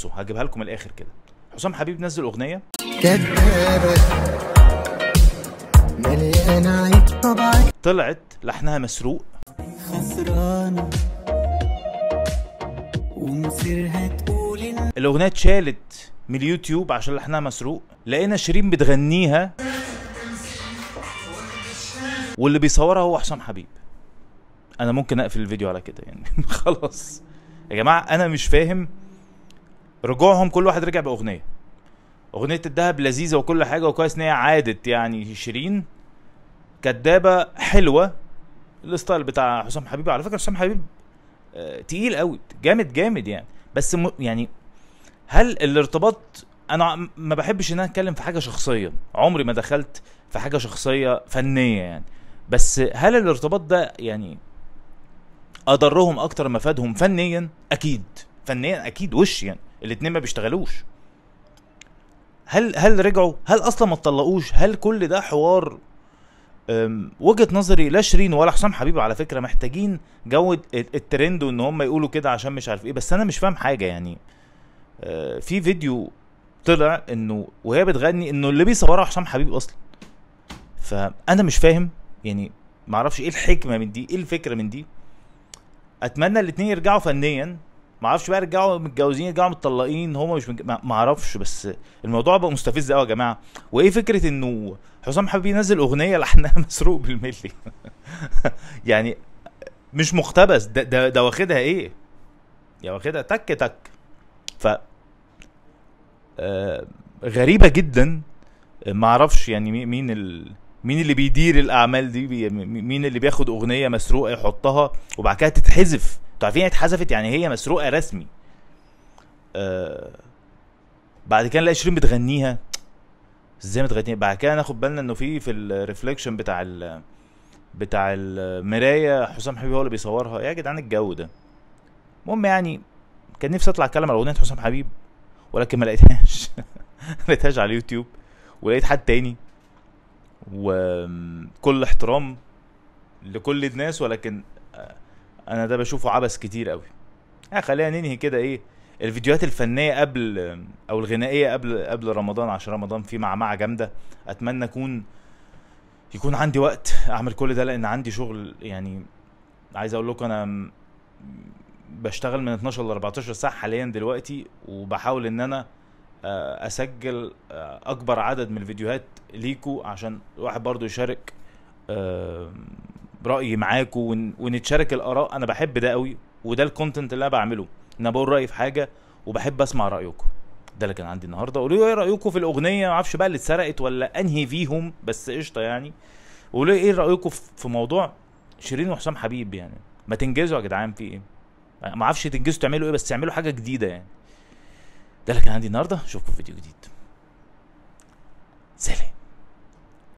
بصوا هجيبها لكم الاخر كده حسام حبيب نزل اغنيه كدابه مليانه عيب طبعا طلعت لحنها مسروق ومصيرها تقول الاغنيه اتشالت من اليوتيوب عشان لحنها مسروق لقينا شيرين بتغنيها واللي بيصورها هو حسام حبيب انا ممكن اقفل الفيديو على كده يعني خلاص يا جماعه انا مش فاهم رجوعهم كل واحد رجع باغنيه اغنيه الدهب لذيذه وكل حاجه وكويس ان هي عادت يعني شيرين كدابه حلوه الستايل بتاع حسام حبيب على فكره حسام حبيب آه تقيل قوي جامد جامد يعني بس م يعني هل الارتباط انا ما بحبش ان انا اتكلم في حاجه شخصيه عمري ما دخلت في حاجه شخصيه فنيه يعني بس هل الارتباط ده يعني اضرهم اكتر ما فادهم فنيا اكيد فنيا اكيد وش يعني الاتنين ما بيشتغلوش هل هل رجعوا هل اصلا ما اتطلقوش هل كل ده حوار وجهه نظري لا شيرين ولا حسام حبيب على فكره محتاجين جو الترند وان هم يقولوا كده عشان مش عارف ايه بس انا مش فاهم حاجه يعني أه، في فيديو طلع انه وهي بتغني انه اللي بيصورها حسام حبيب اصلا فانا مش فاهم يعني معرفش ايه الحكمه من دي ايه الفكره من دي اتمنى الاتنين يرجعوا فنيا ما اعرفش بقى يرجعوا متجوزين يرجعوا متطلقين هما مش منج... ما اعرفش بس الموضوع بقى مستفز قوي يا جماعه وايه فكره انه حسام حبيب ينزل اغنيه لحنها مسروق بالملي يعني مش مقتبس ده ده, ده واخدها ايه يا واخدها تك تك ف آه غريبه جدا ما اعرفش يعني مين ال... مين اللي بيدير الاعمال دي مين اللي بياخد اغنيه مسروقه يحطها وبعد كده تتحذف انتوا عارفين اتحذفت يعني هي مسروقه رسمي آه بعد كده نلاقي شيرين بتغنيها ازاي متغنيها بعد كده ناخد بالنا انه في في الريفليكشن بتاع ال بتاع المرايه حسام حبيبي هو اللي بيصورها يا جدعان الجو ده المهم يعني كان نفسي اطلع اتكلم على اغنيه حسام حبيب ولكن ما لقيتهاش ما لقيتهاش على اليوتيوب ولقيت حد تاني وكل احترام لكل الناس ولكن انا ده بشوفه عبث كتير قوي يعني خلينا ننهي كده ايه الفيديوهات الفنيه قبل او الغنائيه قبل قبل رمضان عشان رمضان في معمعه جامده اتمنى اكون يكون عندي وقت اعمل كل ده لان عندي شغل يعني عايز اقول لكم انا بشتغل من 12 ل 14 ساعه حاليا دلوقتي وبحاول ان انا آه، اسجل آه، اكبر عدد من الفيديوهات ليكو عشان الواحد برضو يشارك آه، رايي معاكم ونتشارك الاراء انا بحب ده قوي وده الكونتنت اللي انا بعمله ان انا بقول رايي في حاجه وبحب اسمع رايكم ده اللي كان عندي النهارده قولوا ايه رايكم في الاغنيه ما اعرفش بقى اللي اتسرقت ولا انهي فيهم بس قشطه يعني قولوا ايه رايكم في موضوع شيرين وحسام حبيب يعني ما تنجزوا يا جدعان في ايه ما اعرفش تنجزوا تعملوا ايه بس تعملوا حاجه جديده يعني ده اللي كان عندي النهارده اشوفكم في فيديو جديد سلام